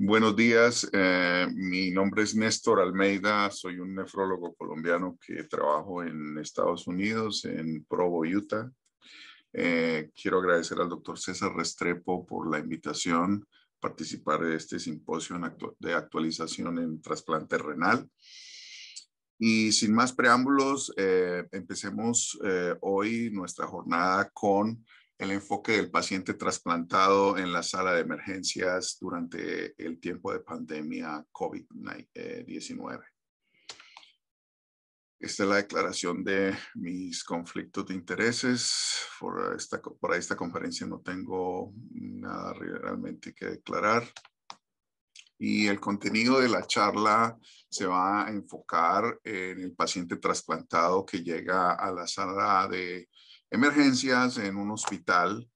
Buenos días, eh, mi nombre es Néstor Almeida, soy un nefrólogo colombiano que trabajo en Estados Unidos, en Provo, Utah. Eh, quiero agradecer al doctor César Restrepo por la invitación a participar de este simposio de actualización en trasplante renal. Y sin más preámbulos, eh, empecemos hoy nuestra jornada con el enfoque del paciente trasplantado en la sala de emergencias durante el tiempo de pandemia COVID-19. Esta es la declaración de mis conflictos de intereses. Por esta, por esta conferencia no tengo nada realmente que declarar. Y el contenido de la charla se va a enfocar en el paciente trasplantado que llega a la sala de emergencias en un hospital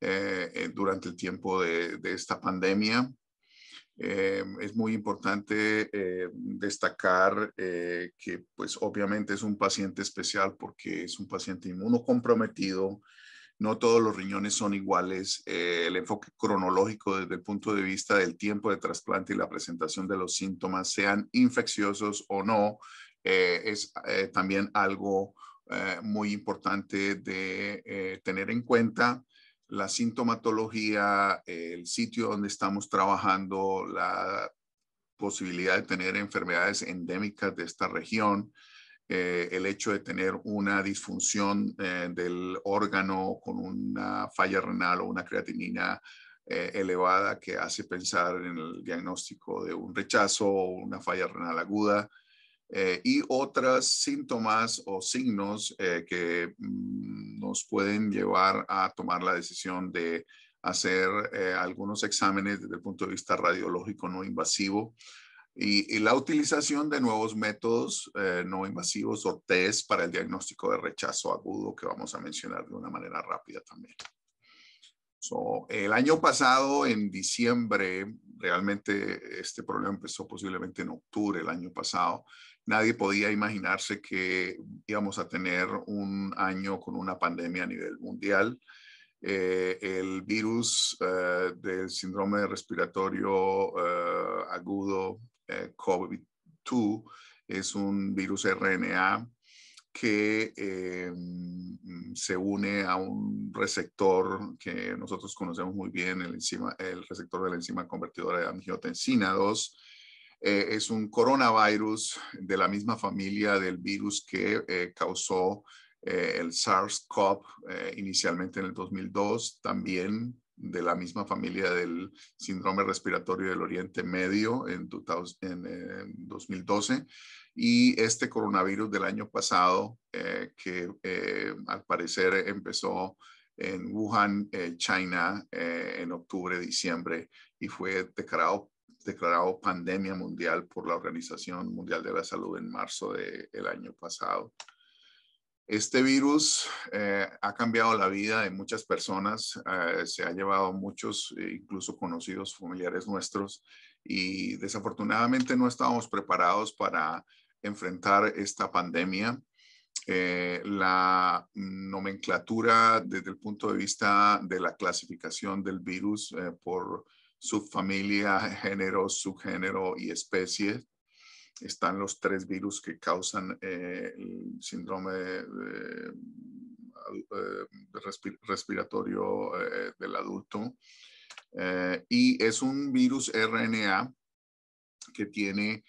eh, eh, durante el tiempo de, esta pandemia. Eh, es muy importante destacar que pues obviamente es un paciente especial porque es un paciente inmunocomprometido, no todos los riñones son iguales. el enfoque cronológico desde el punto de vista del tiempo de trasplante y la presentación de los síntomas, sean infecciosos o no, es también algo eh, muy importante de eh, tener en cuenta la sintomatología, el sitio donde estamos trabajando, la posibilidad de tener enfermedades endémicas de esta región, eh, el hecho de tener una disfunción del órgano con una falla renal o una creatinina elevada que hace pensar en el diagnóstico de un rechazo o una falla renal aguda. Eh, y otras síntomas o signos eh, que mm, nos pueden llevar a tomar la decisión de hacer eh, algunos exámenes desde el punto de vista radiológico no invasivo y, la utilización de nuevos métodos no invasivos o test para el diagnóstico de rechazo agudo que vamos a mencionar de una manera rápida también. el año pasado, en diciembre, realmente este problema empezó posiblemente en octubre el año pasado, nadie podía imaginarse que íbamos a tener un año con una pandemia a nivel mundial. Eh, el virus eh, del síndrome respiratorio eh, agudo COVID-2 es un virus RNA que mm, se une a un receptor que nosotros conocemos muy bien, el, el receptor de la enzima convertidora de angiotensina 2, eh, es un coronavirus de la misma familia del virus que eh, causó eh, el SARS-CoV inicialmente en el 2002, también de la misma familia del síndrome respiratorio del Oriente Medio en, 2012 y este coronavirus del año pasado que al parecer empezó en Wuhan, China, en octubre, diciembre, y fue declarado declarado pandemia mundial por la Organización Mundial de la Salud en marzo del año pasado. Este virus eh, ha cambiado la vida de muchas personas, eh, se ha llevado a muchos, eh, incluso conocidos, familiares nuestros, y desafortunadamente no estábamos preparados para enfrentar esta pandemia. la nomenclatura desde el punto de vista de la clasificación del virus por subfamilia, género, subgénero y especie. Están los tres virus que causan eh, el síndrome eh, eh, respiratorio del adulto. y es un virus RNA que tiene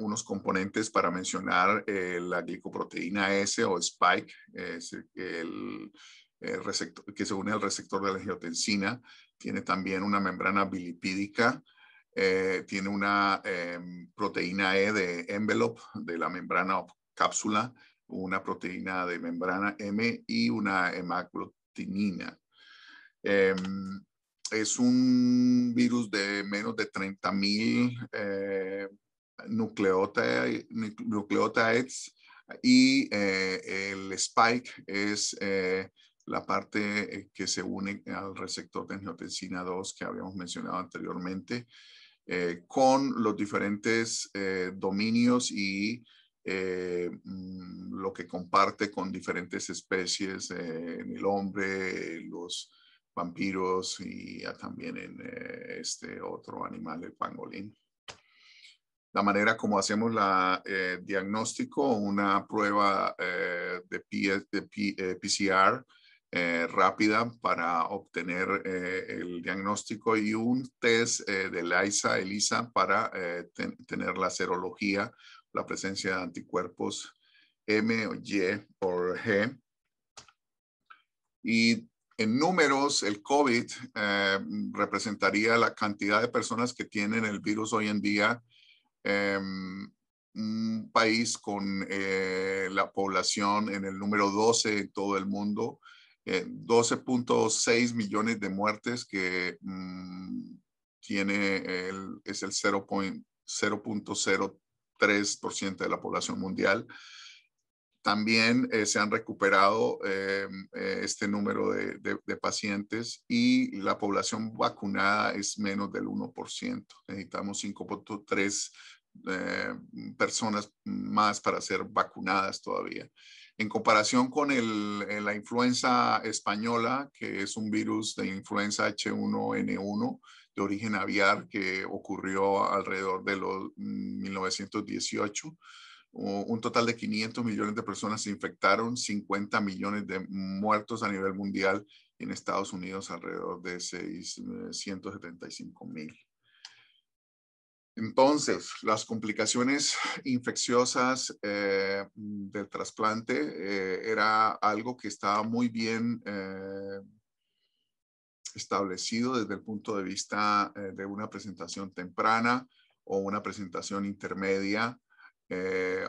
unos componentes para mencionar la glicoproteína S o spike, el, receptor, que se une al receptor de la angiotensina, tiene también una membrana bilipídica, eh, tiene una em, proteína E de envelope de la membrana cápsula, una proteína de membrana M y una hemaglutinina. Em, es un virus de menos de 30.000 eh, nucleotides y eh, el spike es la parte eh, que se une al receptor de angiotensina 2 que habíamos mencionado anteriormente, eh, con los diferentes eh, dominios y mm, lo que comparte con diferentes especies en el hombre, los vampiros y también en este otro animal, el pangolín la manera como hacemos la diagnóstico, una prueba de, PCR eh, rápida para obtener eh, el diagnóstico y un test eh, de ELISA, ELISA para tener la serología, la presencia de anticuerpos M Y o G. Y en números, el COVID representaría la cantidad de personas que tienen el virus hoy en día. un país con la población en el número 12 en todo el mundo, 12.6 eh, millones de muertes que mm, tiene el, es el 0.03% de la población mundial. También eh, se han recuperado eh, este número de, de, pacientes y la población vacunada es menos del 1%. Necesitamos 5.3 personas más para ser vacunadas todavía en comparación con eh, la influenza española, que es un virus de influenza H1N1 de origen aviar que ocurrió alrededor de los 1918. Mm, un total de 500 millones de personas se infectaron, 50 millones de muertos a nivel mundial en Estados Unidos alrededor de 675 eh, mil. Entonces, las complicaciones infecciosas eh, del trasplante eh, era algo que estaba muy bien eh, establecido desde el punto de vista de una presentación temprana o una presentación intermedia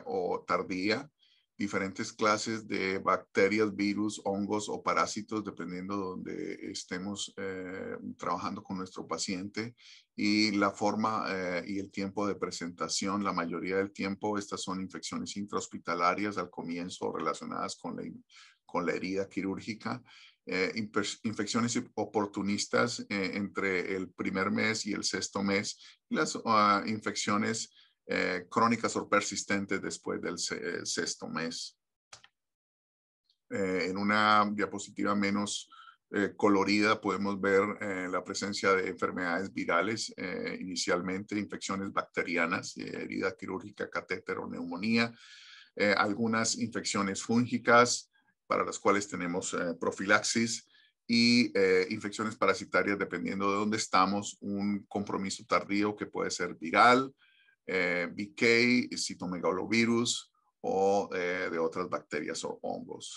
o tardía diferentes clases de bacterias, virus, hongos o parásitos, dependiendo de donde estemos eh, trabajando con nuestro paciente. Y la forma eh, y el tiempo de presentación, la mayoría del tiempo, estas son infecciones intrahospitalarias al comienzo relacionadas con la, con la herida quirúrgica. Eh, infecciones oportunistas entre el primer mes y el sexto mes, las ah, infecciones eh, crónicas o persistentes después del eh, sexto mes. Eh, en una diapositiva menos colorida podemos ver la presencia de enfermedades virales, inicialmente infecciones bacterianas, herida quirúrgica, catéter o neumonía, algunas infecciones fúngicas para las cuales tenemos profilaxis, y infecciones parasitarias, dependiendo de dónde estamos, un compromiso tardío que puede ser viral, eh, BK, citomegalovirus o eh, de otras bacterias o hongos.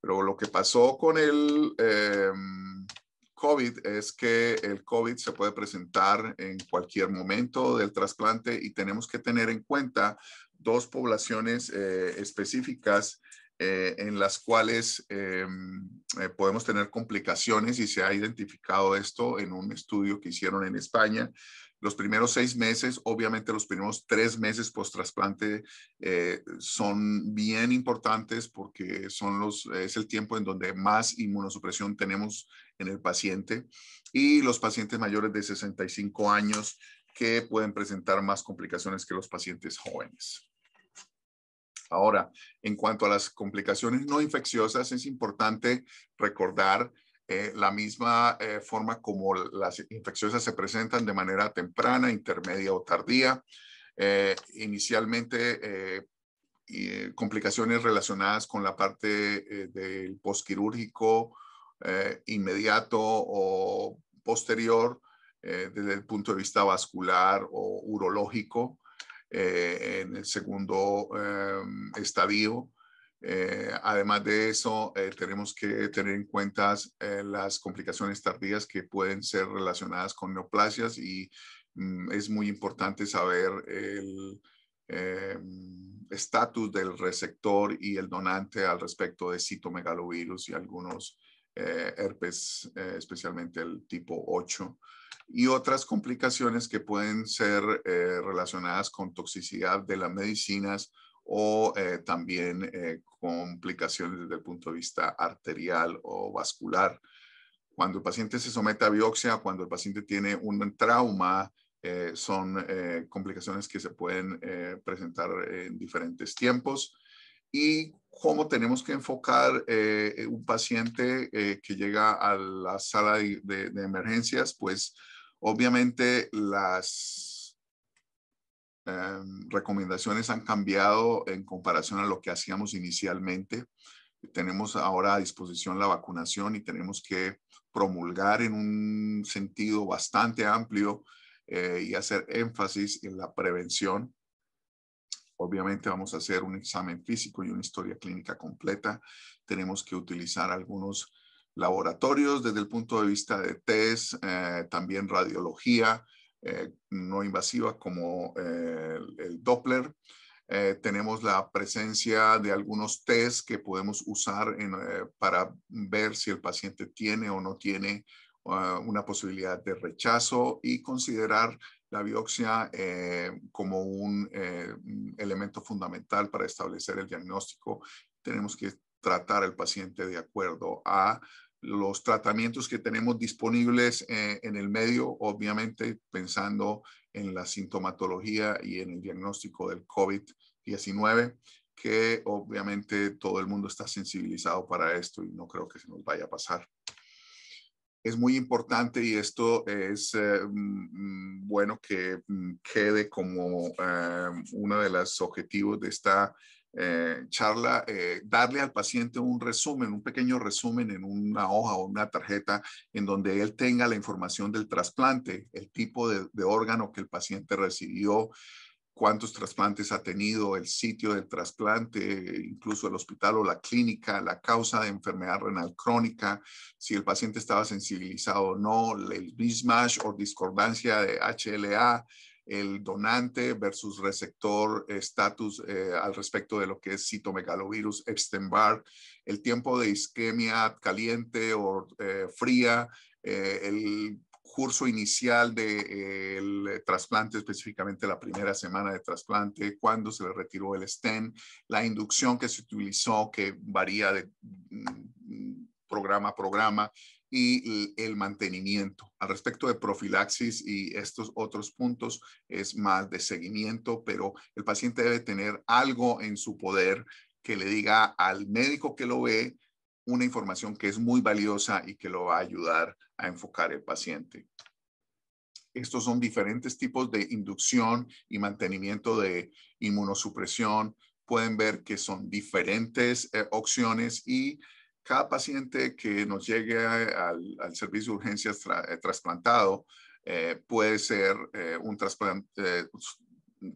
Pero lo que pasó con el eh, COVID es que el COVID se puede presentar en cualquier momento del trasplante y tenemos que tener en cuenta dos poblaciones específicas en las cuales em, podemos tener complicaciones y se ha identificado esto en un estudio que hicieron en España los primeros seis meses, obviamente los primeros tres meses post trasplante eh, son bien importantes porque son los, es el tiempo en donde más inmunosupresión tenemos en el paciente y los pacientes mayores de 65 años que pueden presentar más complicaciones que los pacientes jóvenes. Ahora, en cuanto a las complicaciones no infecciosas, es importante recordar eh, la misma eh, forma como las infecciones se presentan de manera temprana, intermedia o tardía. Eh, inicialmente, complicaciones relacionadas con la parte del posquirúrgico inmediato o posterior desde el punto de vista vascular o urológico en el segundo em, estadio eh, además de eso, eh, tenemos que tener en cuenta eh, las complicaciones tardías que pueden ser relacionadas con neoplasias y mm, es muy importante saber el estatus del receptor y el donante al respecto de citomegalovirus y algunos herpes, especialmente el tipo 8 y otras complicaciones que pueden ser relacionadas con toxicidad de las medicinas, o eh, también eh, complicaciones desde el punto de vista arterial o vascular. Cuando el paciente se somete a biopsia, cuando el paciente tiene un trauma, eh, son complicaciones que se pueden presentar en diferentes tiempos. Y cómo tenemos que enfocar un paciente que llega a la sala de emergencias, pues obviamente las Em, recomendaciones han cambiado en comparación a lo que hacíamos inicialmente. Tenemos ahora a disposición la vacunación y tenemos que promulgar en un sentido bastante amplio eh, y hacer énfasis en la prevención. Obviamente vamos a hacer un examen físico y una historia clínica completa. Tenemos que utilizar algunos laboratorios desde el punto de vista de test, eh, también radiología, eh, no invasiva como eh, el, Doppler. Eh, tenemos la presencia de algunos test que podemos usar para ver si el paciente tiene o no tiene ah, una posibilidad de rechazo y considerar la biopsia como un elemento fundamental para establecer el diagnóstico. Tenemos que tratar al paciente de acuerdo a los tratamientos que tenemos disponibles eh, en el medio, obviamente pensando en la sintomatología y en el diagnóstico del COVID-19, que obviamente todo el mundo está sensibilizado para esto y no creo que se nos vaya a pasar. Es muy importante y esto es eh, mm, mm, bueno que mm, quede como eh, uno de los objetivos de esta eh, charla, eh, darle al paciente un resumen, un pequeño resumen en una hoja o una tarjeta en donde él tenga la información del trasplante, el tipo de, de órgano que el paciente recibió, cuántos trasplantes ha tenido, el sitio del trasplante, incluso el hospital o la clínica, la causa de enfermedad renal crónica, si el paciente estaba sensibilizado o no, el mismatch o discordancia de HLA, el donante versus receptor estatus eh, al respecto de lo que es citomegalovirus, Epstein-Barr, el tiempo de isquemia caliente o eh, fría, eh, el curso inicial del trasplante, específicamente la primera semana de trasplante, cuándo se le retiró el stent, la inducción que se utilizó, que varía de mm, mm, programa a programa, y el mantenimiento. Al respecto de profilaxis y estos otros puntos es más de seguimiento, pero el paciente debe tener algo en su poder que le diga al médico que lo ve una información que es muy valiosa y que lo va a ayudar a enfocar el paciente. Estos son diferentes tipos de inducción y mantenimiento de inmunosupresión. Pueden ver que son diferentes eh, opciones y cada paciente que nos llegue al, al servicio de urgencias eh, trasplantado eh, puede ser eh, un trasplante,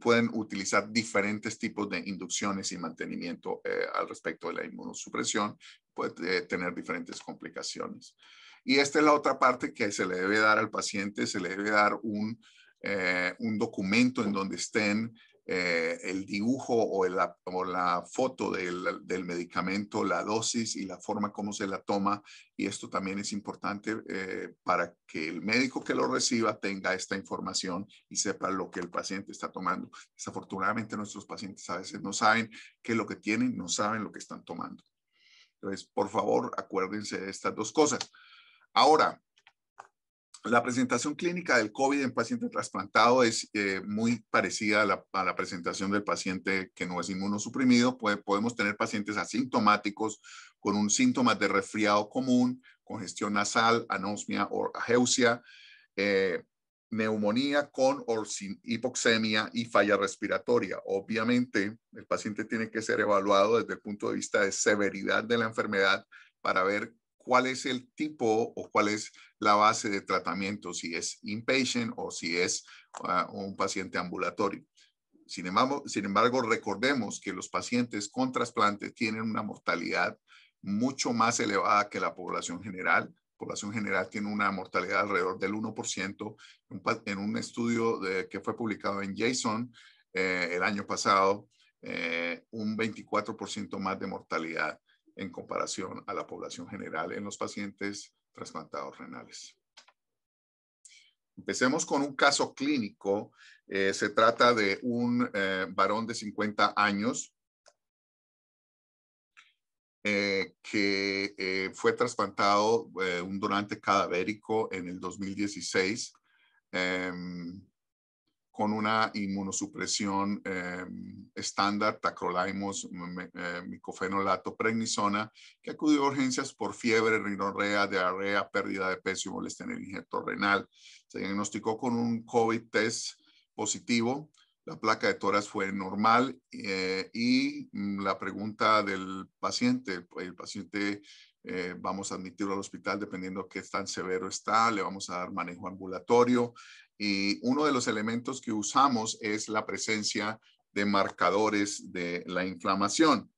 pueden utilizar diferentes tipos de inducciones y mantenimiento al respecto de la inmunosupresión, puede tener diferentes complicaciones. Y esta es la otra parte que se le debe dar al paciente, se le debe dar un, un documento en donde estén eh, el dibujo o, la foto del, medicamento, la dosis y la forma como se la toma. Y esto también es importante eh, para que el médico que lo reciba tenga esta información y sepa lo que el paciente está tomando. Desafortunadamente nuestros pacientes a veces no saben qué es lo que tienen, no saben lo que están tomando. Entonces, por favor, acuérdense de estas dos cosas. Ahora, la presentación clínica del COVID en paciente trasplantado es eh, muy parecida a la, presentación del paciente que no es inmunosuprimido. podemos tener pacientes asintomáticos con un síntoma de resfriado común, congestión nasal, anosmia o ageusia, eh, neumonía con o sin hipoxemia y falla respiratoria. Obviamente, el paciente tiene que ser evaluado desde el punto de vista de severidad de la enfermedad para ver cuál es el tipo o cuál es la base de tratamiento, si es inpatient o si es ah, un paciente ambulatorio. Sin embargo, recordemos que los pacientes con trasplante tienen una mortalidad mucho más elevada que la población general. La población general tiene una mortalidad alrededor del 1%. En un estudio que fue publicado en Jason eh, el año pasado, eh, un 24% más de mortalidad en comparación a la población general en los pacientes trasplantados renales. Empecemos con un caso clínico. Eh, se trata de un eh, varón de 50 años eh, que fue trasplantado un donante cadavérico en el 2016 con una inmunosupresión em, estándar, tacrolimus, eh, micofenolato, prednisona, que acudió a urgencias por fiebre, rinorrea, diarrea, pérdida de peso y molestia en el injerto renal. Se diagnosticó con un COVID test positivo. La placa de toras fue normal eh, y mm, la pregunta del paciente, el paciente eh, vamos a admitirlo al hospital dependiendo de qué tan severo está, le vamos a dar manejo ambulatorio. Y uno de los elementos que usamos es la presencia de marcadores de la inflamación.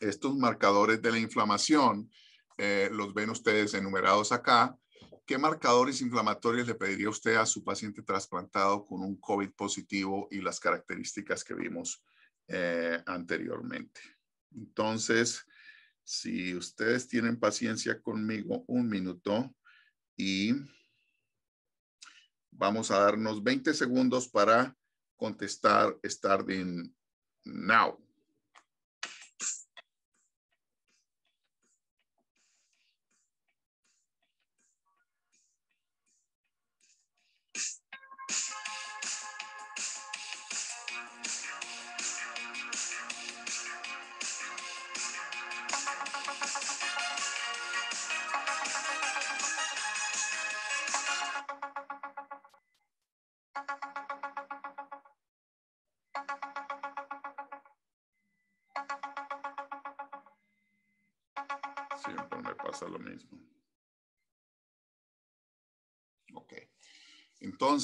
Estos marcadores de la inflamación eh, los ven ustedes enumerados acá. ¿Qué marcadores inflamatorios le pediría usted a su paciente trasplantado con un COVID positivo y las características que vimos eh, anteriormente? Entonces, si ustedes tienen paciencia conmigo, un minuto y vamos a darnos 20 segundos para contestar Starting Now.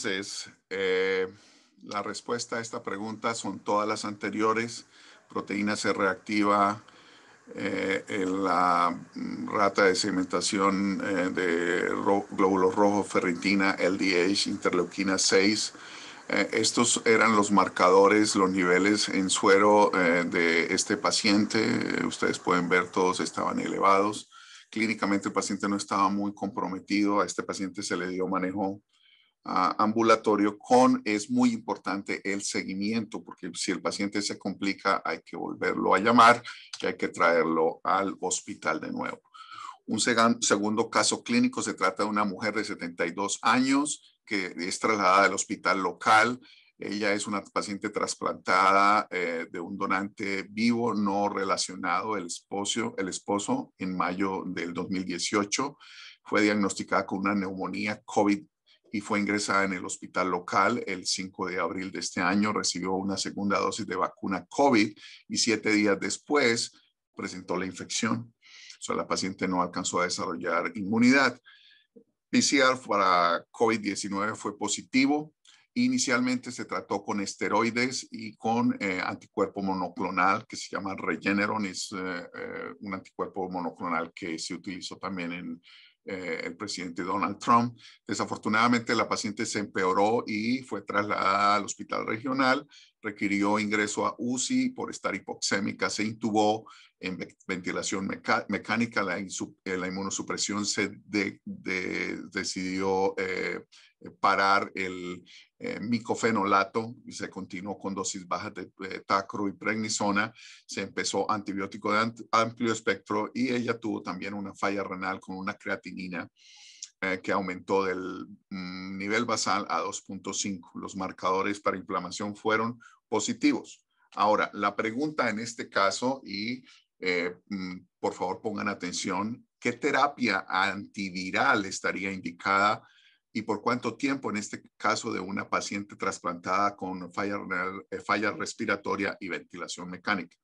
Entonces, eh, la respuesta a esta pregunta son todas las anteriores. Proteína C reactiva eh, en la mm, rata de segmentación eh, de glóbulos rojos, ferritina, LDH, interleuquina 6. estos eran los marcadores, los niveles en suero de este paciente. Ustedes pueden ver, todos estaban elevados. Clínicamente el paciente no estaba muy comprometido. A este paciente se le dio manejo Ah, ambulatorio con es muy importante el seguimiento, porque si el paciente se complica hay que volverlo a llamar y hay que traerlo al hospital de nuevo. Un segundo caso clínico se trata de una mujer de 72 años que es trasladada al hospital local. Ella es una paciente trasplantada eh, de un donante vivo no relacionado, el esposo, el esposo en mayo del 2018. Fue diagnosticada con una neumonía COVID y fue ingresada en el hospital local el 5 de abril de este año, recibió una segunda dosis de vacuna COVID y siete días después presentó la infección. O sea, la paciente no alcanzó a desarrollar inmunidad. PCR para COVID-19 fue positivo. Inicialmente se trató con esteroides y con eh, anticuerpo monoclonal que se llama Regeneron. Es eh, eh, un anticuerpo monoclonal que se utilizó también en eh, el presidente Donald Trump. Desafortunadamente, la paciente se empeoró y fue trasladada al hospital regional requirió ingreso a UCI por estar hipoxémica, se intubó en ventilación mecánica, eh, la, inmunosupresión se decidió eh, parar el eh, micofenolato y se continuó con dosis bajas de, de, tacro y pregnisona, se empezó antibiótico de amplio espectro y ella tuvo también una falla renal con una creatinina eh, que aumentó del mm, nivel basal a 2.5. Los marcadores para inflamación fueron positivos. Ahora, la pregunta en este caso, y eh, mm, por favor pongan atención, ¿qué terapia antiviral estaría indicada y por cuánto tiempo en este caso de una paciente trasplantada con falla, eh, falla respiratoria y ventilación mecánica?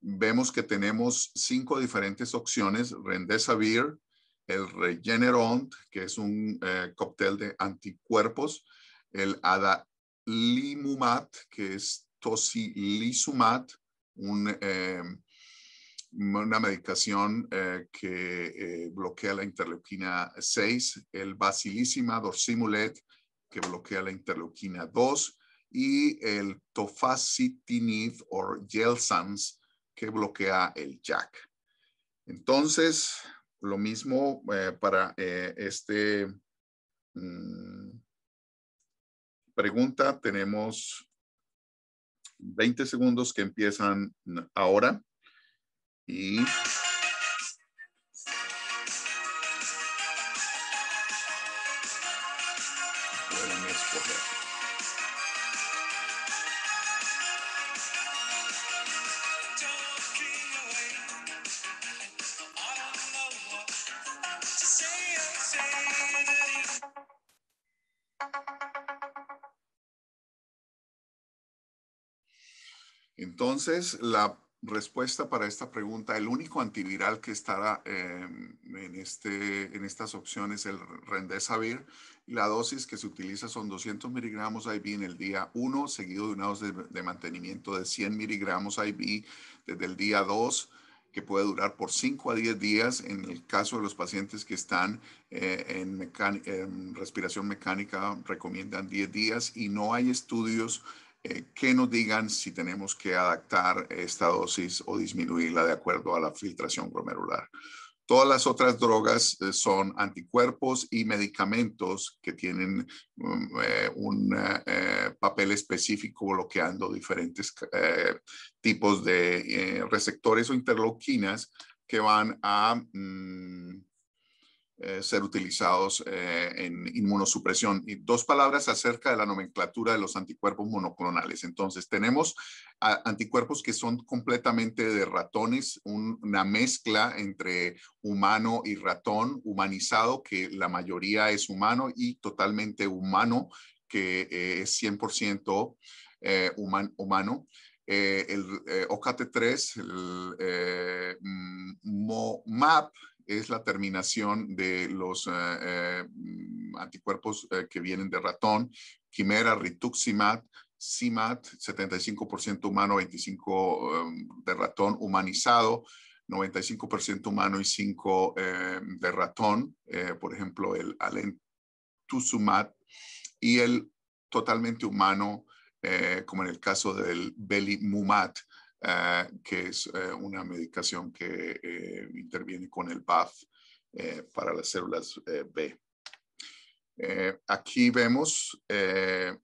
Vemos que tenemos cinco diferentes opciones, Rendesavir, el Regeneron, que es un eh, cóctel de anticuerpos, el Adalimumat, que es tosilisumat, em, una medicación eh, que eh, bloquea la interleuquina 6, el o dorsimulet, que bloquea la interleuquina 2, y el tofacitinib o Gelsans, que bloquea el JAK. Entonces, lo mismo eh, para eh, este mm, pregunta. Tenemos 20 segundos que empiezan ahora. Y Entonces, la respuesta para esta pregunta, el único antiviral que estará em, en, este, en estas opciones es el Rendesavir. La dosis que se utiliza son 200 miligramos IV en el día 1, seguido de una dosis de, mantenimiento de 100 miligramos IV desde el día 2 que puede durar por 5 a 10 días en el caso de los pacientes que están eh, en, en, respiración mecánica recomiendan 10 días y no hay estudios que nos digan si tenemos que adaptar esta dosis o disminuirla de acuerdo a la filtración glomerular. Todas las otras drogas eh, son anticuerpos y medicamentos que tienen mm, eh, un eh, papel específico bloqueando diferentes tipos de receptores o interloquinas que van a mm, eh, ser utilizados eh, en inmunosupresión. Y dos palabras acerca de la nomenclatura de los anticuerpos monoclonales. Entonces, tenemos anticuerpos que son completamente de ratones, una mezcla entre humano y ratón, humanizado, que la mayoría es humano, y totalmente humano, que eh, es 100% humano. el OCAT3, el MOMAP, es la terminación de los eh, eh, mm, anticuerpos eh, que vienen de ratón, quimera, rituximab, CIMAT, 75% humano, 25% em, de ratón humanizado, 95% humano y 5% de ratón, por ejemplo, el alentuzumab, y el totalmente humano, como en el caso del belimumat, Ah, que es eh, una medicación que eh, interviene con el BAF eh, para las células B. aquí vemos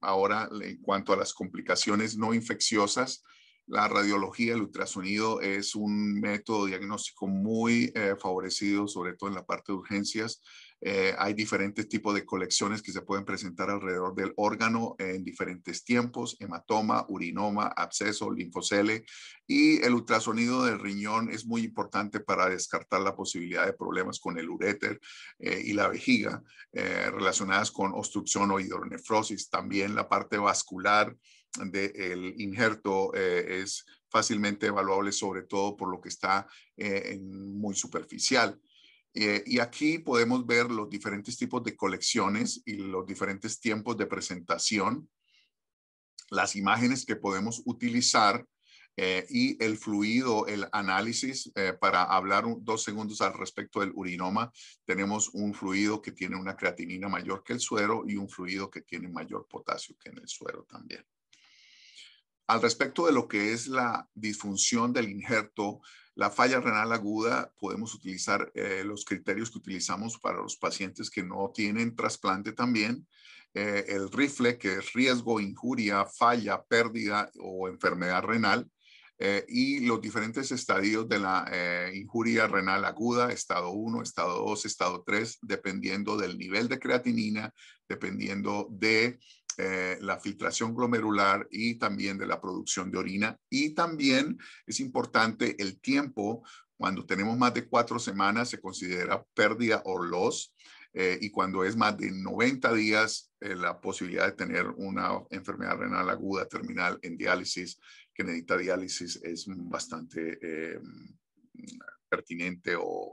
ahora en cuanto a las complicaciones no infecciosas, la radiología, el ultrasonido es un método diagnóstico muy favorecido, sobre todo en la parte de urgencias, eh, hay diferentes tipos de colecciones que se pueden presentar alrededor del órgano en diferentes tiempos, hematoma, urinoma, absceso, linfocele y el ultrasonido del riñón es muy importante para descartar la posibilidad de problemas con el uréter eh, y la vejiga eh, relacionadas con obstrucción o hidronefrosis. También la parte vascular del injerto es fácilmente evaluable, sobre todo por lo que está muy superficial. Eh, y aquí podemos ver los diferentes tipos de colecciones y los diferentes tiempos de presentación, las imágenes que podemos utilizar eh, y el fluido, el análisis. Eh, para hablar dos segundos al respecto del urinoma, tenemos un fluido que tiene una creatinina mayor que el suero y un fluido que tiene mayor potasio que en el suero también. Al respecto de lo que es la disfunción del injerto, la falla renal aguda, podemos utilizar eh, los criterios que utilizamos para los pacientes que no tienen trasplante también. Eh, el rifle, que es riesgo, injuria, falla, pérdida o enfermedad renal. Eh, y los diferentes estadios de la injuria renal aguda, estado 1, estado 2, estado 3, dependiendo del nivel de creatinina, dependiendo de eh, la filtración glomerular y también de la producción de orina. Y también es importante el tiempo. Cuando tenemos más de cuatro semanas se considera pérdida o loss. Eh, y cuando es más de 90 días, eh, la posibilidad de tener una enfermedad renal aguda terminal en diálisis, que necesita diálisis, es bastante pertinente o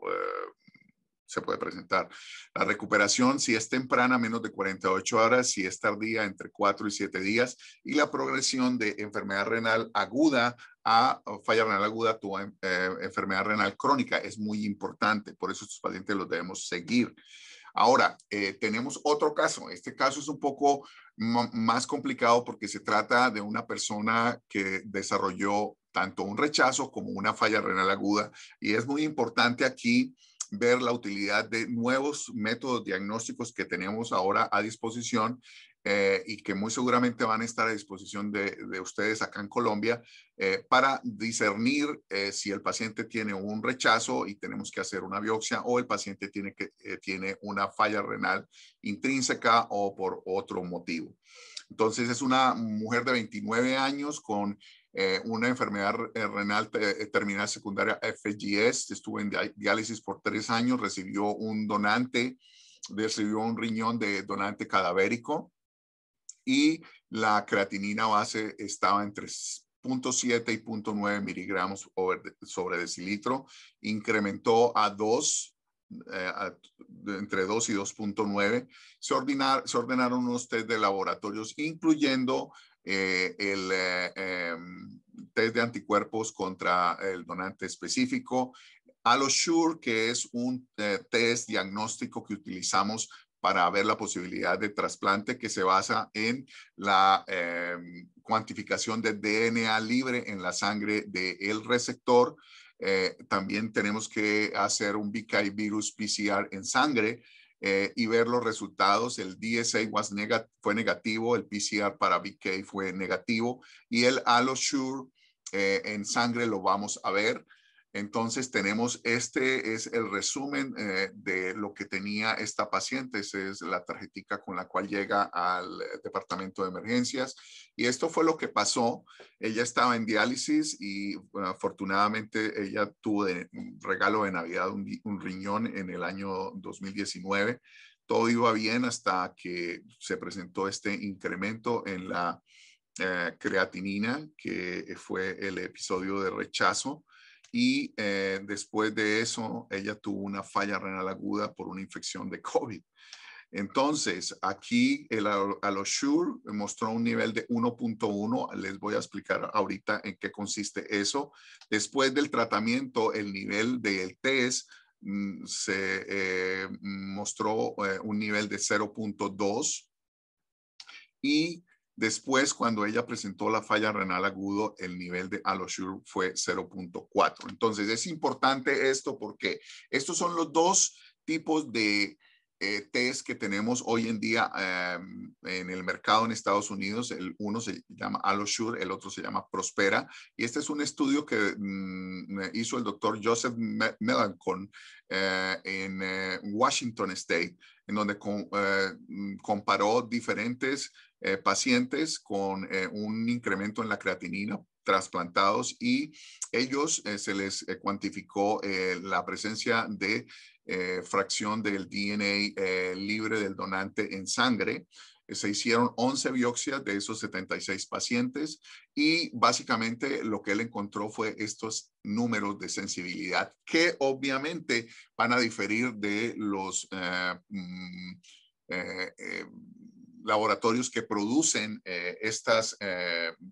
se puede presentar. La recuperación, si es temprana, menos de 48 horas, si es tardía, entre 4 y 7 días, y la progresión de enfermedad renal aguda a falla renal aguda, tu eh, enfermedad renal crónica es muy importante, por eso estos pacientes los debemos seguir. Ahora, eh, tenemos otro caso. Este caso es un poco más complicado porque se trata de una persona que desarrolló tanto un rechazo como una falla renal aguda. Y es muy importante aquí ver la utilidad de nuevos métodos diagnósticos que tenemos ahora a disposición eh, y que muy seguramente van a estar a disposición de, ustedes acá en Colombia eh, para discernir eh, si el paciente tiene un rechazo y tenemos que hacer una biopsia o el paciente tiene, que, tiene una falla renal intrínseca o por otro motivo. Entonces es una mujer de 29 años con eh, una enfermedad eh, renal eh, terminal secundaria FGS, estuvo en diálisis por tres años, recibió un donante, recibió un riñón de donante cadavérico y la creatinina base estaba entre 0.7 y 0.9 miligramos sobre decilitro, incrementó a 2 entre 2 y 2.9, se, se ordenaron unos test de laboratorios, incluyendo eh, el eh, em, test de anticuerpos contra el donante específico, AlloSure, que es un eh, test diagnóstico que utilizamos para ver la posibilidad de trasplante que se basa en la em, cuantificación de DNA libre en la sangre del receptor. también tenemos que hacer un BKI virus PCR en sangre eh, y ver los resultados. El DSA was fue negativo, el PCR para BK fue negativo y el AlloSure eh, en sangre lo vamos a ver. Entonces tenemos, este es el resumen eh, de lo que tenía esta paciente, esa es la tarjetica con la cual llega al eh, departamento de emergencias. Y esto fue lo que pasó. Ella estaba en diálisis y afortunadamente ella tuvo de, un regalo de Navidad un, riñón en el año 2019. Todo iba bien hasta que se presentó este incremento en la eh, creatinina, que fue el episodio de rechazo y eh, después de eso ella tuvo una falla renal aguda por una infección de COVID. Entonces, aquí el Alosure mostró un nivel de 1.1. Les voy a explicar ahorita en qué consiste eso. Después del tratamiento, el nivel del test mm, se eh, mostró eh, un nivel de 0.2 y Después, cuando ella presentó la falla renal agudo, el nivel de aloshur fue 0.4. Entonces, es importante esto porque estos son los dos tipos de eh, test que tenemos hoy en día em, en el mercado en Estados Unidos. El uno se llama aloshur, el otro se llama Prospera. Y este es un estudio que mm, hizo el doctor Joseph Melancon eh, en eh, Washington State en donde eh, mm, comparó diferentes eh, pacientes con eh, un incremento en la creatinina trasplantados y ellos se les cuantificó la presencia de fracción del DNA libre del donante en sangre eh, se hicieron 11 biopsias de esos 76 pacientes y básicamente lo que él encontró fue estos números de sensibilidad que obviamente van a diferir de los... Eh, mm, eh, laboratorios que producen estas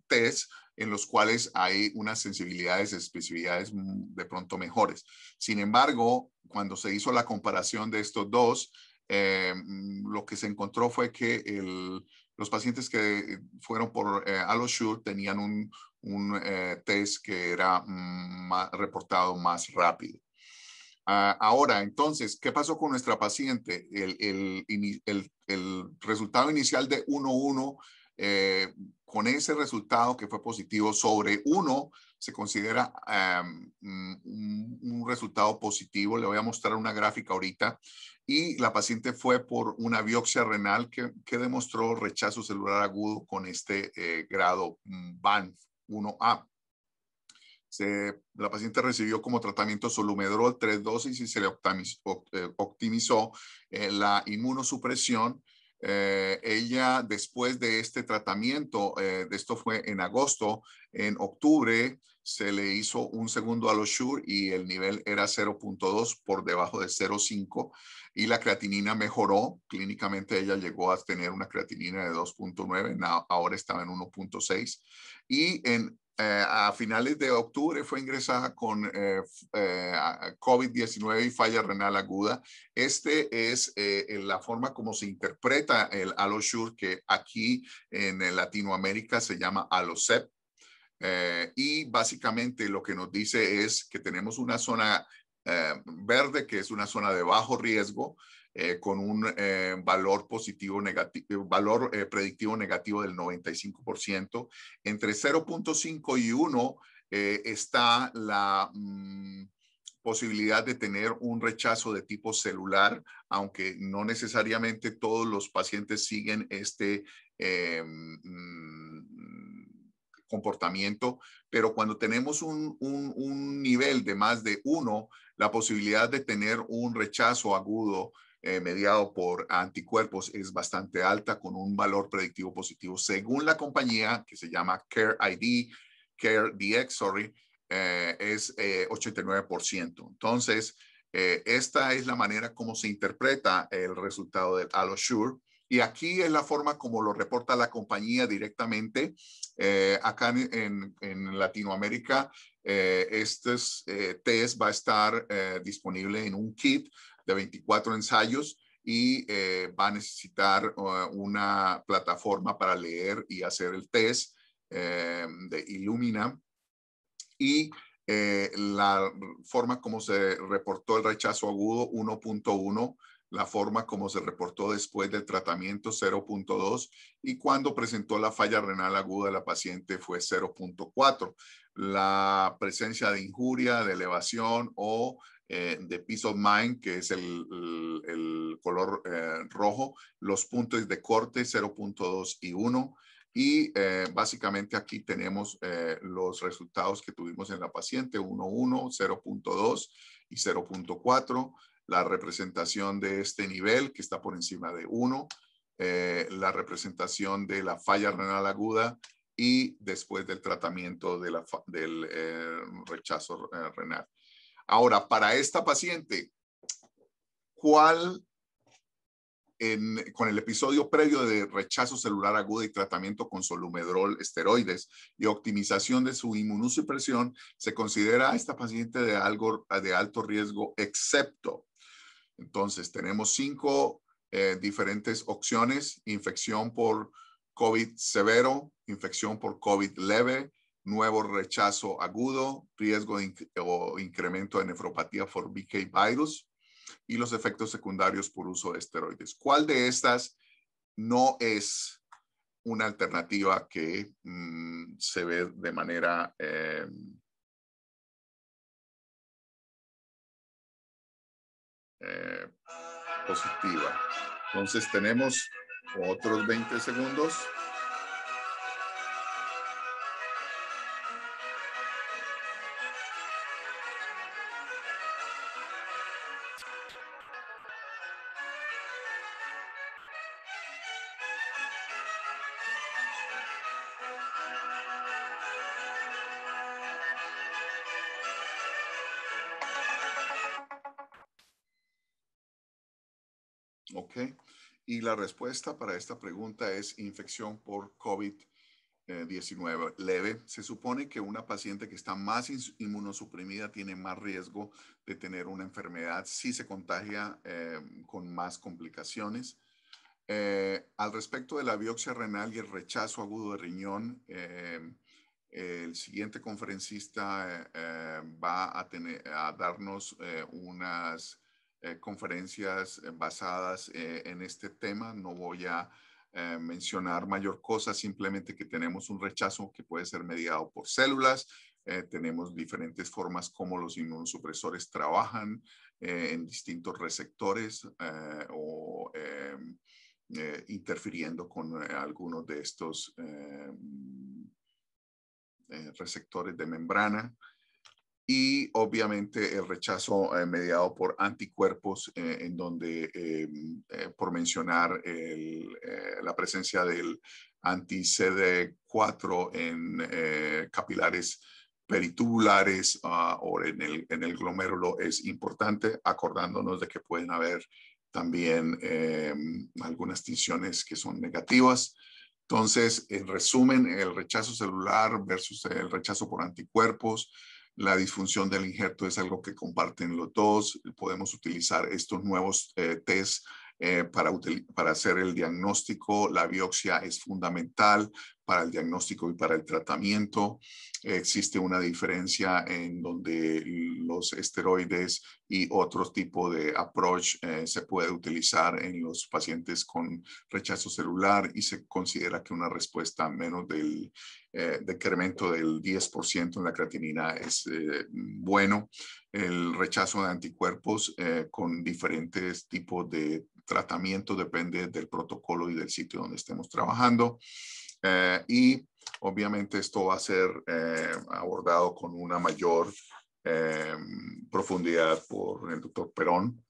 tests en los cuales hay unas sensibilidades, especificidades mm, de pronto mejores. Sin embargo, cuando se hizo la comparación de estos dos, eh, mm, lo que se encontró fue que los pacientes que fueron por eh, tenían un, eh, test que era mm, reportado más rápido. Ah, ahora, entonces, ¿qué pasó con nuestra paciente? El, resultado inicial de 1-1 con ese resultado que fue positivo sobre 1, se considera un, resultado positivo. Le voy a mostrar una gráfica ahorita. Y la paciente fue por una biopsia renal que, que demostró rechazo celular agudo con este eh, grado mm, BANF 1A. la paciente recibió como tratamiento solumedrol tres dosis y se le eh, optimizó, eh, la inmunosupresión eh, ella, después de este tratamiento, eh, esto fue en agosto, en octubre se le hizo un segundo sure y el nivel era 0.2 por debajo de 0.5 y la creatinina mejoró. Clínicamente ella llegó a tener una creatinina de 2.9, ahora estaba en 1.6 y en eh, a finales de octubre fue ingresada con eh, eh, COVID-19 y falla renal aguda. Este es la forma como se interpreta el AlloSure, que aquí en Latinoamérica se llama Eh, y básicamente lo que nos dice es que tenemos una zona verde, que es una zona de bajo riesgo, eh, con un eh, valor positivo negativo, eh, valor predictivo negativo del 95%. Entre 0.5 y 1 está la mm, posibilidad de tener un rechazo de tipo celular, aunque no necesariamente todos los pacientes siguen este mm, comportamiento, pero cuando tenemos un, un, un nivel de más de 1, la posibilidad de tener un rechazo agudo eh, mediado por anticuerpos es bastante alta con un valor predictivo positivo según la compañía que se llama Care ID, Care DX, sorry, eh, es 89%. Eh, Entonces, esta es la manera como se interpreta el resultado del AlloSure. Y aquí es la forma como lo reporta la compañía directamente. acá en, en Latinoamérica, este test va a estar disponible en un kit de 24 ensayos y eh, va a necesitar eh, una plataforma para leer y hacer el test eh, de Illumina. Y la forma como se reportó el rechazo agudo 1.1, la forma como se reportó después del tratamiento 0.2 y cuando presentó la falla renal aguda de la paciente fue 0.4. La presencia de injuria, de elevación o eh, de Peace of Mind, que es el, color eh, rojo, los puntos de corte 0.2 y 1. Y eh, básicamente aquí tenemos los resultados que tuvimos en la paciente, 1.1, 0.2 y 0.4, la representación de este nivel que está por encima de 1, la representación de la falla renal aguda y después del tratamiento de la, del rechazo renal. Ahora, para esta paciente, ¿cuál con el episodio previo de rechazo celular agudo y tratamiento con solumedrol, esteroides y optimización de su inmunosupresión, se considera a esta paciente de, algo, de alto riesgo, excepto. Entonces, tenemos cinco eh, diferentes opciones, infección por COVID severo, infección por COVID leve, nuevo rechazo agudo, riesgo o incremento de nefropatía por BK virus y los efectos secundarios por uso de esteroides. ¿Cuál de estas no es una alternativa que mm, se ve de manera em, eh, positiva? Entonces tenemos otros 20 segundos. la respuesta para esta pregunta es infección por COVID-19 eh, leve. Se supone que una paciente que está más inmunosuprimida tiene más riesgo de tener una enfermedad si se contagia eh, con más complicaciones. Eh, al respecto de la biopsia renal y el rechazo agudo de riñón, el siguiente conferencista va a, tener, a darnos unas eh, conferencias basadas eh, en este tema. No voy a eh, mencionar mayor cosa, simplemente que tenemos un rechazo que puede ser mediado por células. tenemos diferentes formas como los inmunosupresores trabajan en distintos receptores o em, interfiriendo con algunos de estos em, receptores de membrana y obviamente el rechazo eh, mediado por anticuerpos, eh, en donde, eh, por mencionar la presencia del anti-CD4 en capilares peritubulares ah, o en el, en el glomérulo es importante, acordándonos de que pueden haber también algunas tensiones que son negativas. Entonces, en resumen, el rechazo celular versus el rechazo por anticuerpos, la disfunción del injerto es algo que comparten los dos. Podemos utilizar estos nuevos eh, tests eh, para, hacer el diagnóstico. La biopsia es fundamental para el diagnóstico y para el tratamiento. Existe una diferencia en donde los esteroides y otro tipo de approach eh, se puede utilizar en los pacientes con rechazo celular y se considera que una respuesta menos del eh, decremento del 10% en la creatinina es eh, bueno. El rechazo de anticuerpos con diferentes tipos de tratamiento depende del protocolo y del sitio donde estemos trabajando. Eh, y obviamente esto va a ser eh, abordado con una mayor eh, profundidad por el doctor Perón.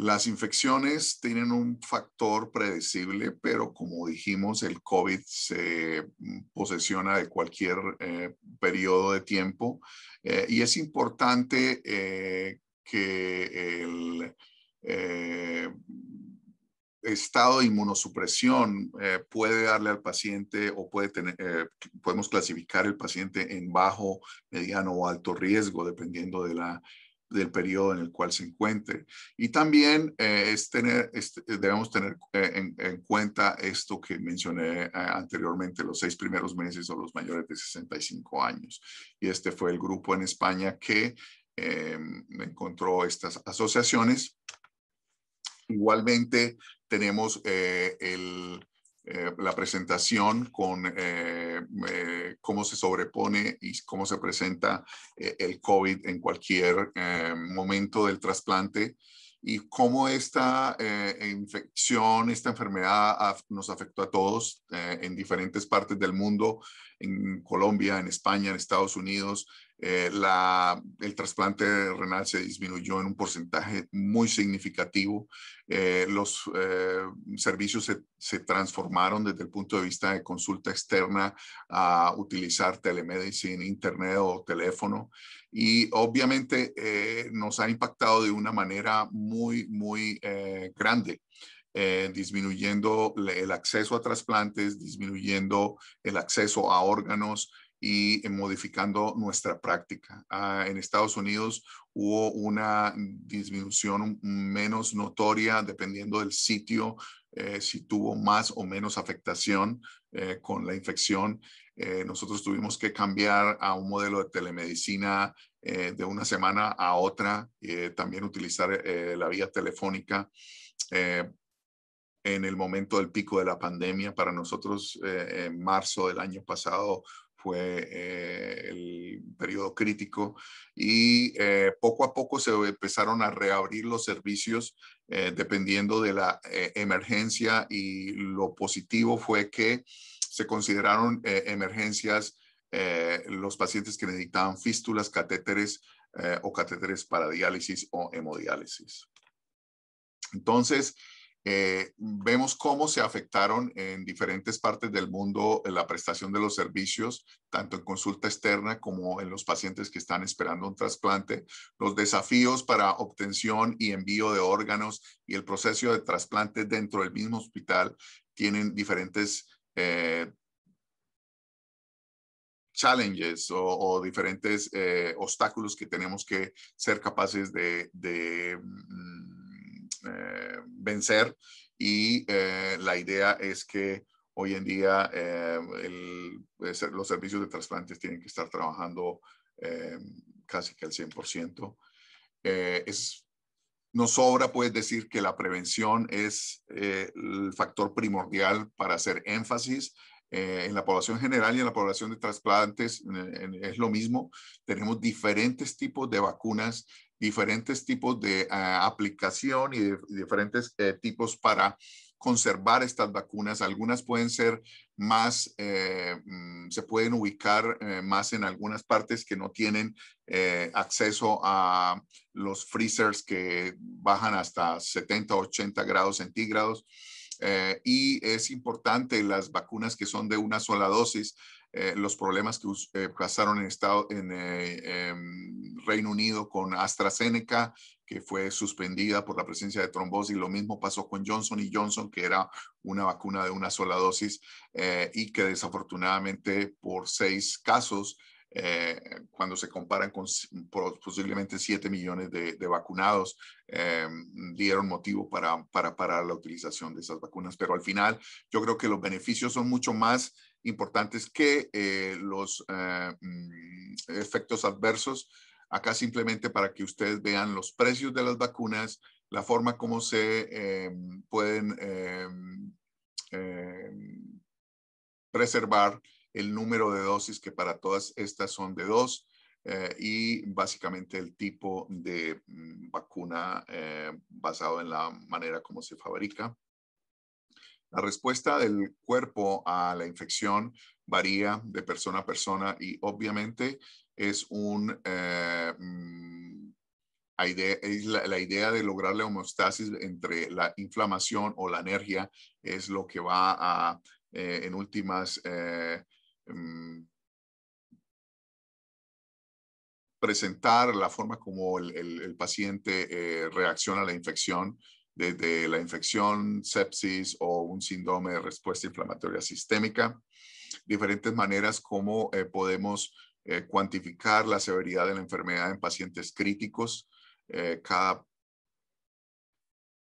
las infecciones tienen un factor predecible, pero como dijimos, el COVID se mm, posesiona de cualquier periodo de tiempo y es importante que el, eh, estado de inmunosupresión eh, puede darle al paciente o puede tener, eh, podemos clasificar el paciente en bajo, mediano o alto riesgo, dependiendo de la, del periodo en el cual se encuentre. Y también es tener, debemos tener en, en, cuenta esto que mencioné anteriormente, los seis primeros meses o los mayores de 65 años. Y este fue el grupo en España que encontró estas asociaciones Igualmente, tenemos eh, eh, la presentación con eh, cómo se sobrepone y cómo se presenta el COVID en cualquier momento del trasplante y cómo esta infección, esta enfermedad nos afectó a todos en diferentes partes del mundo, en Colombia, en España, en Estados Unidos, eh, el trasplante renal se disminuyó en un porcentaje muy significativo. Eh, los eh, servicios se, transformaron desde el punto de vista de consulta externa a utilizar telemedicina, internet o teléfono. Y obviamente nos ha impactado de una manera muy, muy grande. disminuyendo el acceso a trasplantes, disminuyendo el acceso a órganos, y eh, modificando nuestra práctica. Ah, en Estados Unidos hubo una disminución menos notoria dependiendo del sitio, eh, si tuvo más o menos afectación eh, con la infección. nosotros tuvimos que cambiar a un modelo de telemedicina de una semana a otra, también utilizar la vía telefónica en el momento del pico de la pandemia. Para nosotros, en marzo del año pasado, fue eh, el periodo crítico y eh, poco a poco se empezaron a reabrir los servicios eh, dependiendo de la emergencia y lo positivo fue que se consideraron emergencias los pacientes que necesitaban fístulas, catéteres o catéteres para diálisis o hemodiálisis. Entonces, eh, vemos cómo se afectaron en diferentes partes del mundo la prestación de los servicios, tanto en consulta externa como en los pacientes que están esperando un trasplante, los desafíos para obtención y envío de órganos y el proceso de trasplante dentro del mismo hospital tienen diferentes eh, challenges o, diferentes eh, obstáculos que tenemos que ser capaces de, mm, eh, vencer y eh, la idea es que hoy en día eh, los servicios de trasplantes tienen que estar trabajando casi que al 100%. es no sobra pues decir que la prevención es el factor primordial para hacer énfasis en la población general y en la población de trasplantes. es lo mismo. Tenemos diferentes tipos de vacunas diferentes tipos de eh, aplicación y diferentes eh, tipos para conservar estas vacunas. Algunas pueden ser más, eh, mm, se pueden ubicar más en algunas partes que no tienen acceso a los freezers que bajan hasta 70, o 80 grados centígrados. y es importante las vacunas que son de una sola dosis eh, los problemas que eh, pasaron en, Estado, en eh, em, Reino Unido con AstraZeneca, que fue suspendida por la presencia de trombosis. Lo mismo pasó con Johnson y Johnson, que era una vacuna de una sola dosis y que desafortunadamente por seis casos cuando se comparan con posiblemente siete millones de, vacunados, dieron motivo para, para parar la utilización de esas vacunas. Pero al final, yo creo que los beneficios son mucho más importantes que eh, los eh, mm, efectos adversos. Acá simplemente para que ustedes vean los precios de las vacunas, la forma como se eh, pueden preservar el número de dosis, que para todas estas son de dos, y básicamente el tipo de mm, vacuna basado en la manera como se fabrica. La respuesta del cuerpo a la infección varía de persona a persona y obviamente es un... Eh, mm, la, idea de lograr la homeostasis entre la inflamación o la energía es lo que va a, eh, en últimas, eh, mm, presentar la forma como el, paciente reacciona a la infección desde la infección, sepsis o un síndrome de respuesta inflamatoria sistémica, diferentes maneras como eh, podemos eh, cuantificar la severidad de la enfermedad en pacientes críticos. Eh, cada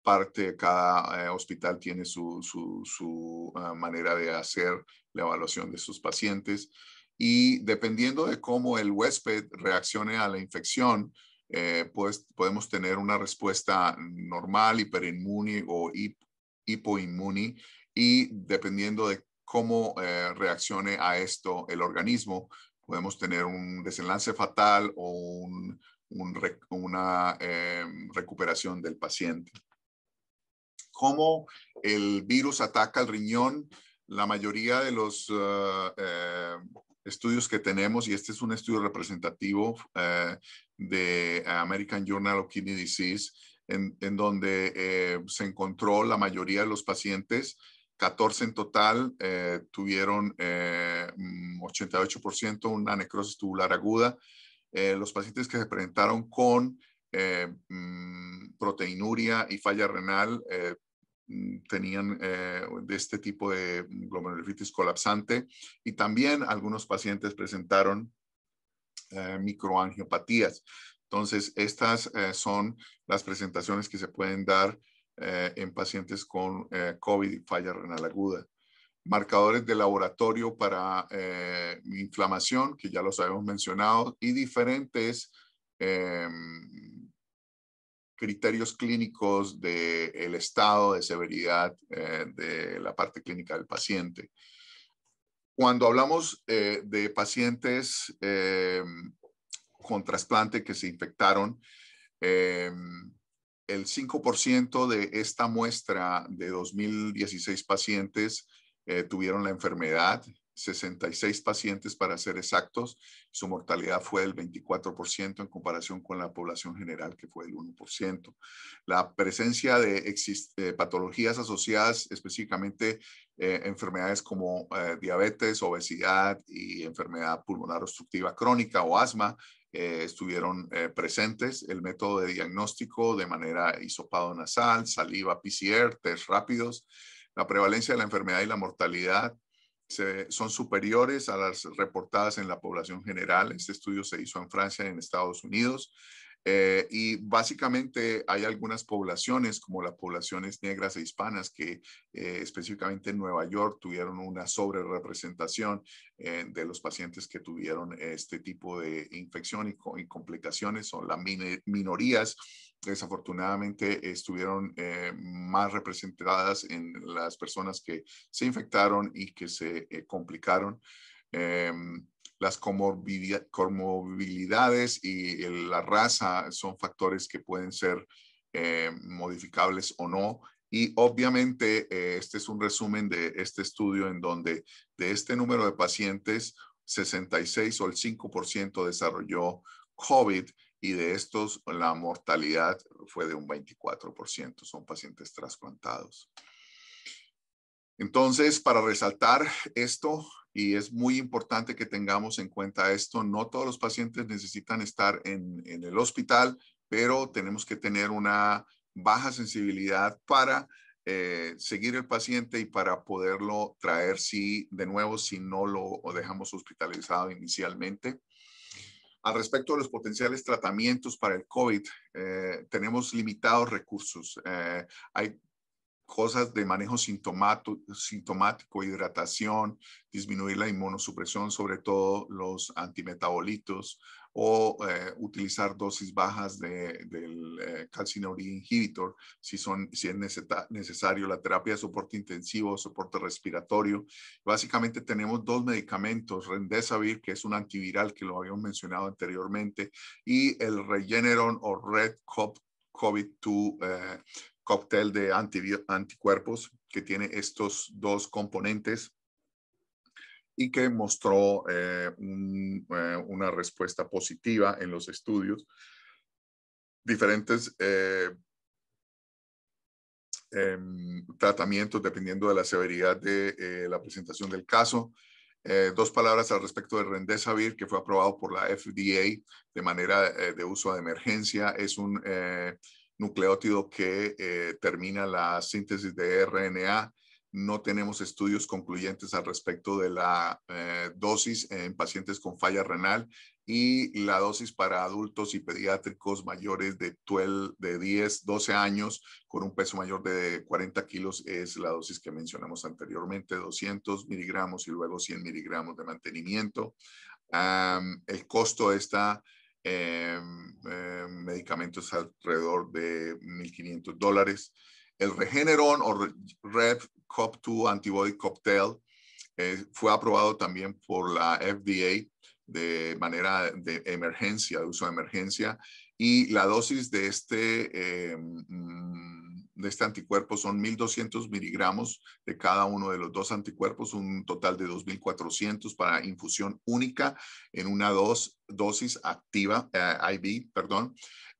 parte, cada hospital tiene su, su, manera de hacer la evaluación de sus pacientes y dependiendo de cómo el huésped reaccione a la infección, eh, pues, podemos tener una respuesta normal, hiperinmune o hipoinmune y dependiendo de cómo eh, reaccione a esto el organismo, podemos tener un desenlace fatal o una eh, recuperación del paciente. ¿Cómo el virus ataca el riñón? La mayoría de los estudios que tenemos, y este es un estudio representativo eh, de American Journal of Kidney Disease, en, donde eh, se encontró la mayoría de los pacientes, 14 en total, eh, tuvieron eh, 88% mm, una necrosis tubular aguda. los pacientes que se presentaron con mm, proteinuria y falla renal Mm, tenían eh, de este tipo de glomerulitis colapsante y también algunos pacientes presentaron eh, microangiopatías. Entonces, estas eh, son las presentaciones que se pueden dar en pacientes con COVID y falla renal aguda. Marcadores de laboratorio para inflamación, que ya los habíamos mencionado, y diferentes em, criterios clínicos del estado de severidad eh, de la parte clínica del paciente. Cuando hablamos eh, de pacientes eh, con trasplante que se infectaron, el 5% de esta muestra de 2016 pacientes tuvieron la enfermedad 66 pacientes para ser exactos. Su mortalidad fue el 24% en comparación con la población general, que fue el 1%. La presencia de eh, patologías asociadas específicamente eh, enfermedades como eh, diabetes, obesidad y enfermedad pulmonar obstructiva crónica o asma estuvieron presentes. El método de diagnóstico de manera hisopado nasal, saliva, PCR, test rápidos. La prevalencia de la enfermedad y la mortalidad son superiores a las reportadas en la población general. Este estudio se hizo en Francia y en Estados Unidos. Eh, y básicamente hay algunas poblaciones, como las poblaciones negras e hispanas, que eh, específicamente en Nueva York tuvieron una sobrerepresentación eh, de los pacientes que tuvieron este tipo de infección y, complicaciones, son las minorías desafortunadamente estuvieron eh, más representadas en las personas que se infectaron y que se eh, complicaron. Em, las comorbilidades y la raza son factores que pueden ser eh, modificables o no. Y obviamente este es un resumen de este estudio en donde de este número de pacientes, 66 o el 5% desarrolló COVID y de estos la mortalidad fue de un 24%, son pacientes trasplantados. Entonces, para resaltar esto, y es muy importante que tengamos en cuenta esto, no todos los pacientes necesitan estar en, el hospital, pero tenemos que tener una baja sensibilidad para eh, seguir el paciente y para poderlo traer si, de nuevo si no lo dejamos hospitalizado inicialmente respecto a los potenciales tratamientos para el COVID, eh, tenemos limitados recursos. Eh, hay cosas de manejo sintomático, hidratación, disminuir la inmunosupresión, sobre todo los antimetabolitos, o eh, utilizar dosis bajas del eh, calcineurin inhibitor si, son, si es necesario, la terapia de soporte intensivo, soporte respiratorio. Básicamente tenemos dos medicamentos, Rendesavir, que es un antiviral que lo habíamos mencionado anteriormente, y el Regeneron o Red COVID-2 eh, cóctel de anticuerpos que tiene estos dos componentes y que mostró eh, eh, una respuesta positiva en los estudios. Diferentes eh, em, tratamientos dependiendo de la severidad de la presentación del caso. dos palabras al respecto del Rendesavir, que fue aprobado por la FDA de manera de uso de emergencia. Es un nucleótido que termina la síntesis de RNA no tenemos estudios concluyentes al respecto de la eh, dosis en pacientes con falla renal y la dosis para adultos y pediátricos mayores de, 12, de 10, 12 años con un peso mayor de 40 kilos es la dosis que mencionamos anteriormente, 200 miligramos y luego 100 miligramos de mantenimiento. el costo de esta... Em, em, medicamento es alrededor de 1.500 dólares. El Regeneron o Rev-COP2 Antibody Cocktail eh, fue aprobado también por la FDA de manera de emergencia, de uso de emergencia, y la dosis de este, eh, mm, de este anticuerpo son 1.200 miligramos de cada uno de los dos anticuerpos, un total de 2.400 para infusión única en una dos, dosis activa, eh, IV, perdón,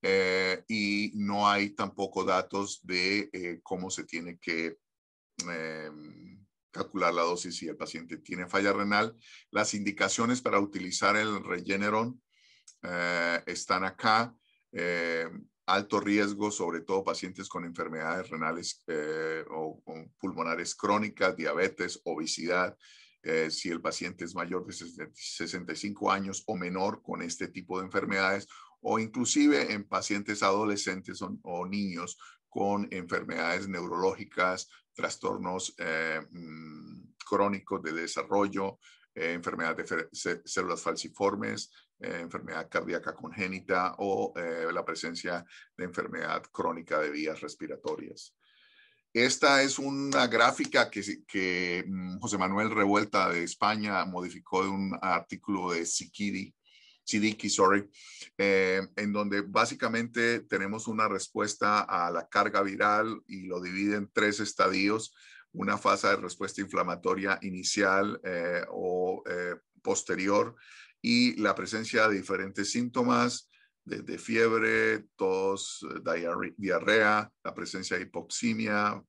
eh, y no hay tampoco datos de eh, cómo se tiene que eh, calcular la dosis si el paciente tiene falla renal. Las indicaciones para utilizar el Regeneron están acá. alto riesgo, sobre todo pacientes con enfermedades renales o, pulmonares crónicas, diabetes, obesidad, si el paciente es mayor de 65 años o menor con este tipo de enfermedades o inclusive en pacientes adolescentes o, niños con enfermedades neurológicas, trastornos eh, mm, crónicos de desarrollo, eh, enfermedad de células falciformes, eh, enfermedad cardíaca congénita o la presencia de enfermedad crónica de vías respiratorias. Esta es una gráfica que, que mm, José Manuel Revuelta de España modificó de un artículo de Sikiri sorry, eh, en donde básicamente tenemos una respuesta a la carga viral y lo divide en tres estadios, una fase de respuesta inflamatoria inicial eh, o eh, posterior y la presencia de diferentes síntomas, desde fiebre, tos, diarrea, la presencia de hipoxemia,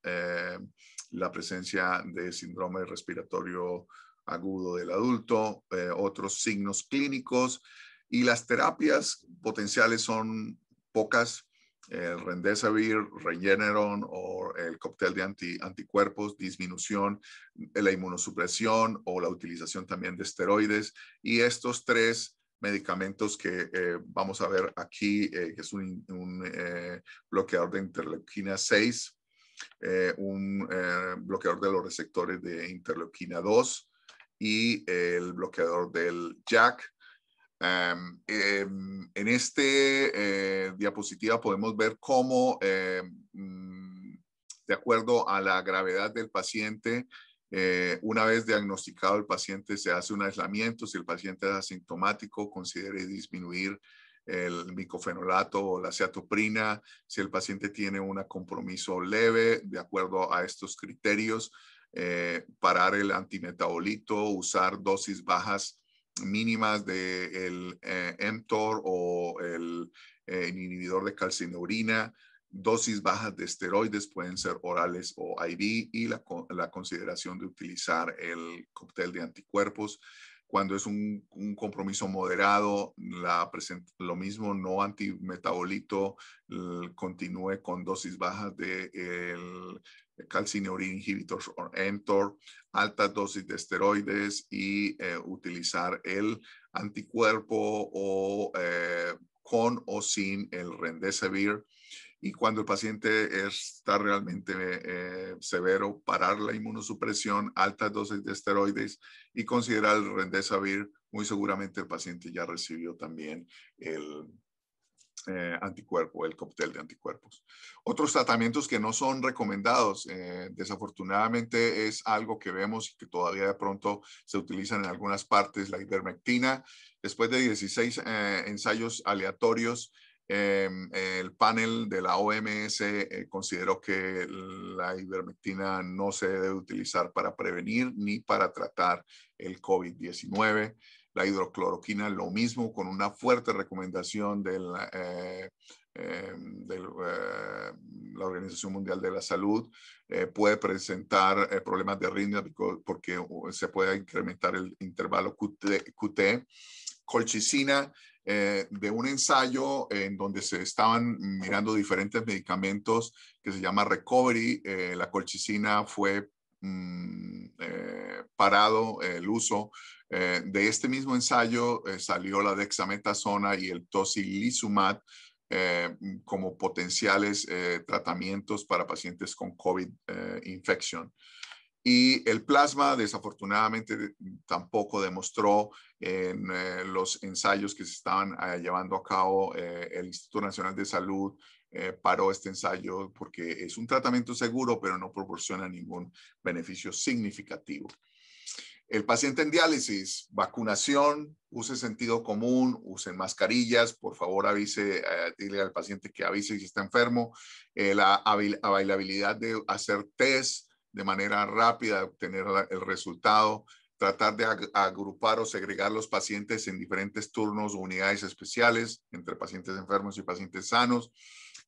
la presencia de síndrome respiratorio agudo del adulto, otros signos clínicos y las terapias potenciales son pocas. El eh, rendesavir, Regeneron o el cóctel de anticuerpos, disminución, eh, la inmunosupresión o la utilización también de esteroides. Y estos tres medicamentos que eh, vamos a ver aquí, que es un, bloqueador de interleuquina 6, un bloqueador de los receptores de interleuquina 2 y el bloqueador del JAK Em, em, en este eh, diapositiva podemos ver cómo, eh, mm, de acuerdo a la gravedad del paciente, eh, una vez diagnosticado el paciente se hace un aislamiento. Si el paciente es asintomático, considere disminuir el micofenolato o la ciatoprina. Si el paciente tiene un compromiso leve, de acuerdo a estos criterios, parar el antimetabolito, usar dosis bajas mínimas del de eh, mTOR o el eh, inhibidor de calcineurina, dosis bajas de esteroides pueden ser orales o IV y la, consideración de utilizar el cóctel de anticuerpos. Cuando es un, compromiso moderado, la lo mismo no antimetabolito continúe con dosis bajas de el, calcineurin inhibitors o ENTOR, altas dosis de esteroides y eh, utilizar el anticuerpo o eh, con o sin el rendesevir. Y cuando el paciente está realmente eh, severo, parar la inmunosupresión, altas dosis de esteroides y considerar el rendesavir, muy seguramente el paciente ya recibió también el, eh, anticuerpo, el cóctel de anticuerpos. Otros tratamientos que no son recomendados, eh, desafortunadamente es algo que vemos y que todavía de pronto se utilizan en algunas partes, la ivermectina. Después de 16 eh, ensayos aleatorios, el panel de la OMS consideró que la ivermectina no se debe utilizar para prevenir ni para tratar el COVID-19 la hidrocloroquina, lo mismo con una fuerte recomendación de la eh, em, eh, Organización Mundial de la Salud eh, puede presentar problemas de arritmia porque uh, se puede incrementar el intervalo QT. Colchicina de un ensayo en donde se estaban mirando diferentes medicamentos que se llama Recovery. la colchicina fue mm, parado el uso eh, de este mismo ensayo eh, salió la dexametasona y el tocilizumab eh, como potenciales tratamientos para pacientes con COVID infección. Y el plasma, desafortunadamente, tampoco demostró en los ensayos que se estaban llevando a cabo el Instituto Nacional de Salud paró este ensayo porque es un tratamiento seguro, pero no proporciona ningún beneficio significativo. El paciente en diálisis, vacunación, use sentido común, use mascarillas, por favor avise, eh, dile al paciente que avise si está enfermo, eh, la availabilidad de hacer test de manera rápida, obtener el resultado, tratar de agrupar o segregar los pacientes en diferentes turnos o unidades especiales entre pacientes enfermos y pacientes sanos,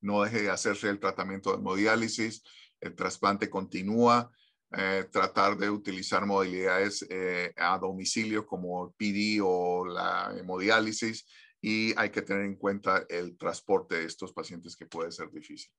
no deje de hacerse el tratamiento de hemodiálisis, el trasplante continúa, eh, tratar de utilizar modalidades eh, a domicilio como PD o la hemodiálisis y hay que tener en cuenta el transporte de estos pacientes que puede ser difícil.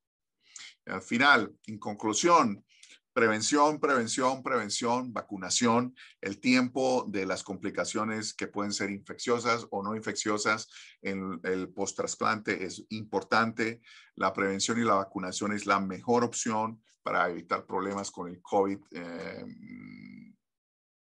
Al final, en conclusión, prevención, prevención, prevención, vacunación, el tiempo de las complicaciones que pueden ser infecciosas o no infecciosas en el post-trasplante es importante. La prevención y la vacunación es la mejor opción para evitar problemas con el COVID. Eh, mm,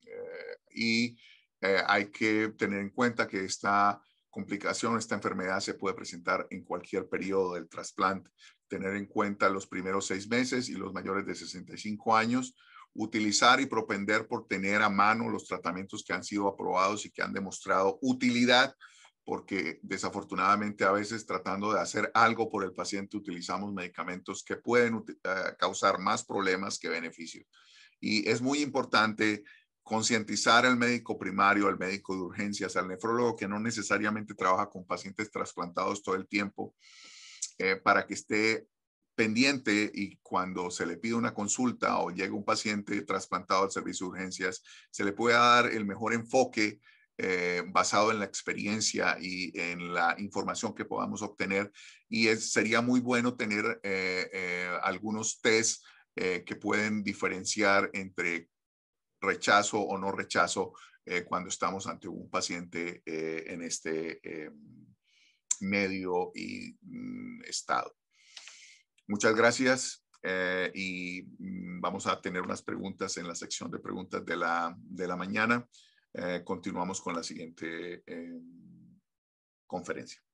eh, y eh, hay que tener en cuenta que esta complicación, esta enfermedad se puede presentar en cualquier periodo del trasplante. Tener en cuenta los primeros seis meses y los mayores de 65 años utilizar y propender por tener a mano los tratamientos que han sido aprobados y que han demostrado utilidad porque desafortunadamente a veces tratando de hacer algo por el paciente utilizamos medicamentos que pueden eh, causar más problemas que beneficios. Y es muy importante concientizar al médico primario, al médico de urgencias, al nefrólogo que no necesariamente trabaja con pacientes trasplantados todo el tiempo, eh, para que esté pendiente y cuando se le pide una consulta o llega un paciente trasplantado al servicio de urgencias, se le pueda dar el mejor enfoque eh, basado en la experiencia y en la información que podamos obtener. Y sería muy bueno tener eh, eh, algunos test que pueden diferenciar entre rechazo o no rechazo cuando estamos ante un paciente en este medio y mm, estado. Muchas gracias. y mm, vamos a tener unas preguntas en la sección de preguntas de la, de la mañana. Eh, continuamos con la siguiente em, conferencia.